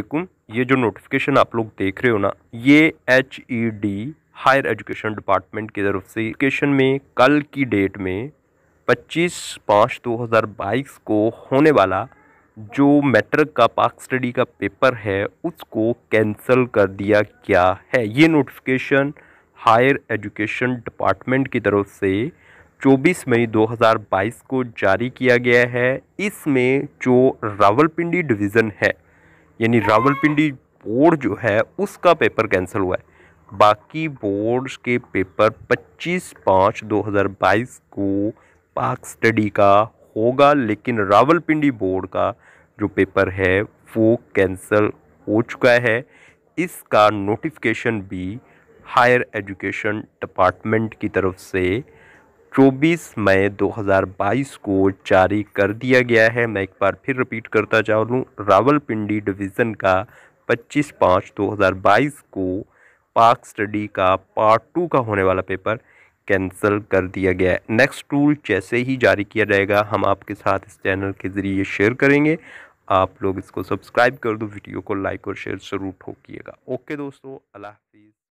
वालेकुम ये जो नोटिफिकेशन आप लोग देख रहे हो ना ये H E D higher education department की तरफ से एजुकेशन में कल की डेट में 25 पाँच 2022 को होने वाला जो मैट्रिक का पार्क स्टडी का पेपर है उसको कैंसिल कर दिया गया है ये नोटिफिकेशन हायर एजुकेशन डिपार्टमेंट की तरफ से 24 मई 2022 को जारी किया गया है इसमें जो रावलपिंडी डिवीज़न है यानी रावलपिंडी बोर्ड जो है उसका पेपर कैंसिल हुआ है बाकी बोर्ड्स के पेपर 25 पाँच 2022 को पाक स्टडी का होगा लेकिन रावलपिंडी बोर्ड का जो पेपर है वो कैंसिल हो चुका है इसका नोटिफिकेशन भी हायर एजुकेशन डिपार्टमेंट की तरफ से 24 मई 2022 को जारी कर दिया गया है मैं एक बार फिर रिपीट करता चाह लूँ रावलपिंडी डिवीज़न का 25 पाँच 2022 को पार्क स्टडी का पार्ट टू का होने वाला पेपर कैंसिल कर दिया गया है नेक्स्ट टूल जैसे ही जारी किया जाएगा हम आपके साथ इस चैनल के ज़रिए शेयर करेंगे आप लोग इसको सब्सक्राइब कर दो वीडियो को लाइक और शेयर ज़रूर ठोकिएगा ओके दोस्तों अल्लाह हाफिज़